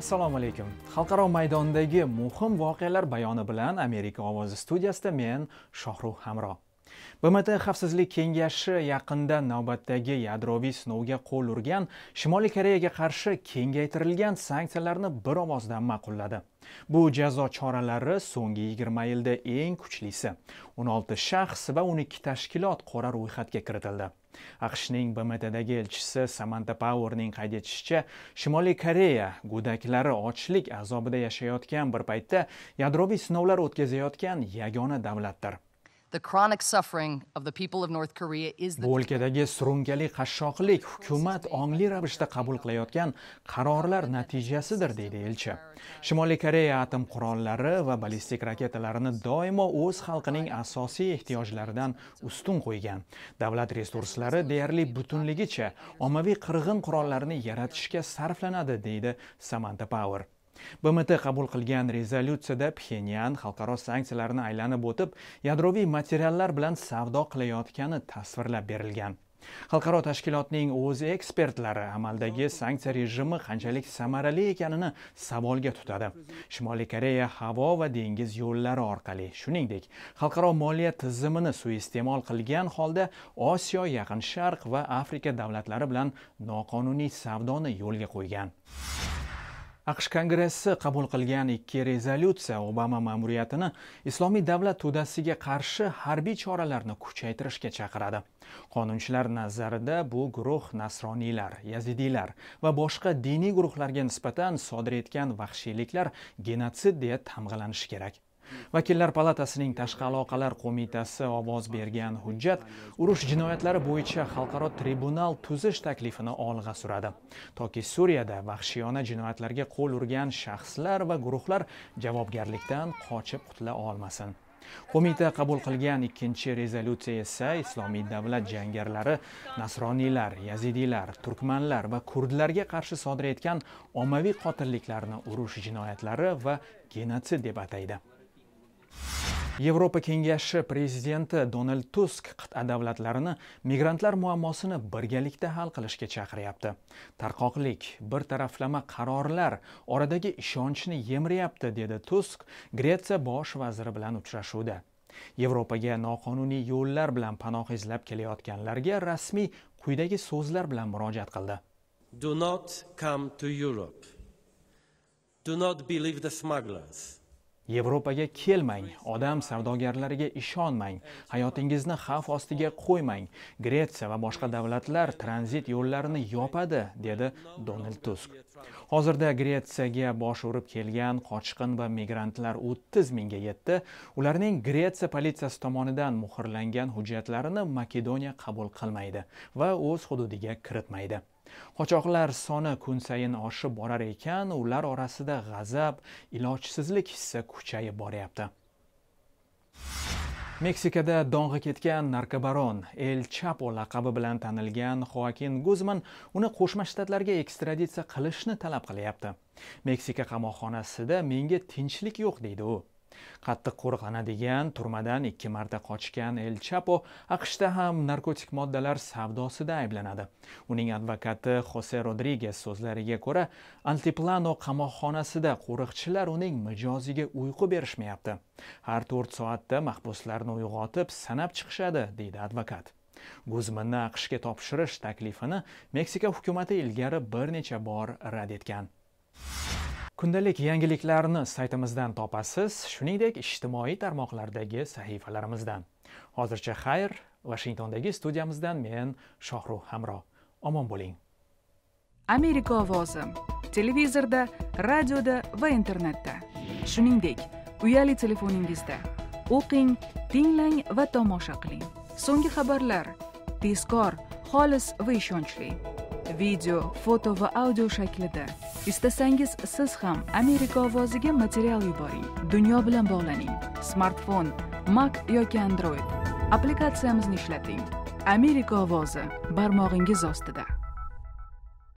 assalomu alaykum xalqaro maydondagi muhim voqealar bayoni bilan amerika ovozi studiyasida men shohruh hamro bmt xavfsizlik kengashi yaqinda navbatdagi yadroviy sinovga qo'l urgan shimoliy koreyaga qarshi kengaytirilgan sanksiyalarni bir ovozdan ma'qulladi bu jazo choralari so'nggi 20 yilda eng kuchlisi 16 shaxs va 12 tashkilot qora ro'yxatga kiritildi aqshning bmtdagi elchisi samanta pauerning qayd etishicha shimoliy koreya go'daklari ochlik azobida yashayotgan bir paytda yadroviy sinovlar o'tkazayotgan yagona davlatdir bu o'lkadagi surunkali qashshoqlik hukumat ongli ravishda qabul qilayotgan qarorlar natijasidir deydi elchi shimoliy koreya atom qurollari va ballistik raketalarini doimo o'z xalqining asosiy ehtiyojlaridan ustun qo'ygan davlat resurslari deyarli butunligicha ommaviy qirg'in qurollarini yaratishga sarflanadi deydi samanta power bmt qabul qilgan rezolyutsiyada pxenyan xalqaro sanksiyalarni aylanib o'tib yadroviy materiallar bilan savdo qilayotgani tasvirlab berilgan xalqaro tashkilotning o'zi ekspertlari amaldagi sanksiya rejimi qanchalik samarali ekanini savolga tutadi shimoliy koreya havo va dengiz yo'llari orqali shuningdek xalqaro moliya tizimini suiiste'mol qilgan holda osiyo yaqin sharq va afrika davlatlari bilan noqonuniy savdoni yo'lga qo'ygan aqsh kongressi qabul qilgan ikki rezolyutsiya obama ma'muriyatini islomiy davlat to'dasiga qarshi harbiy choralarni kuchaytirishga chaqiradi qonunchilar nazarida bu guruh nasroniylar yazidiylar va boshqa diniy guruhlarga nisbatan sodir etgan vahshiyliklar genotsid deya tamg'alanishi kerak vakillar palatasining tashqi aloqalar qo'mitasi ovoz bergan hujjat urush jinoyatlari bo'yicha xalqaro tribunal tuzish taklifini olg'a suradi toki suriyada vahshiyona jinoyatlarga qo'l urgan shaxslar va guruhlar javobgarlikdan qochib qutula olmasin qo'mita qabul qilgan ikkinchi rezolyutsiya esa islomiy davlat jangarlari nasroniylar yazidiylar turkmanlar va kurdlarga qarshi sodir etgan ommaviy qotilliklarni urush jinoyatlari va genotsid deb ataydi yevropa kengashi prezidenti donald tusk qit'a davlatlarini migrantlar muammosini birgalikda hal qilishga chaqiryapti tarqoqlik bir taraflama qarorlar oradagi ishonchni yemiryapti dedi tusk gretsiya bosh vaziri bilan uchrashuvda yevropaga noqonuniy yo'llar bilan panoh izlab kelayotganlarga rasmiy quyidagi so'zlar bilan murojaat qildi do not come to europe do not believe the smugglers yevropaga kelmang odam savdogarlariga ishonmang hayotingizni xavf ostiga qo'ymang gretsiya va boshqa davlatlar tranzit yo'llarini yopadi dedi donald tusk hozirda gretsiyaga bosh urib kelgan qochqin va migrantlar 30 mingga yetdi ularning gretsiya politsiyasi tomonidan muhrlangan hujjatlarini makedoniya qabul qilmaydi va o'z hududiga kiritmaydi qochoqlar soni kun sayin oshib borar ekan ular orasida g'azab ilojsizlik hissi kuchayib boryapti meksikada dong'i ketgan narkobaron el chapo laqabi bilan tanilgan xoakin guzman uni qo'shma shtatlarga ekstraditsiya qilishni talab qilyapti meksika qamoqxonasida menga tinchlik yo'q deydi u qattiq degan turmadan ikki marta qochgan el chapo aqshda ham narkotik moddalar savdosida ayblanadi uning advokati xose rodriges so'zlariga ko'ra altiplano qamoqxonasida qo'riqchilar uning mijoziga uyqu berishmayapti har to'rt soatda mahbuslarni uyg'otib sanab chiqishadi deydi advokat guzmanni aqshga topshirish taklifini meksika hukumati ilgari bir necha bor rad etgan kundalik yangiliklarni saytimizdan topasiz shuningdek ijtimoiy tarmoqlardagi sahifalarimizdan hozircha xayr vashingtondagi studiyamizdan men shohruh hamro omon bo'ling amerika ovozi televizorda radioda va internetda shuningdek uyali telefoningizda o'qing tinglang va tomosha qiling so'nggi xabarlar tezkor xolis va ishonchli video foto va audio shaklida istasangiz siz ham amerika ovoziga material yuboring dunyo bilan bog'laning smartfon mac yoki android applikatsiyamizni ishlating amerika ovozi barmog'ingiz ostida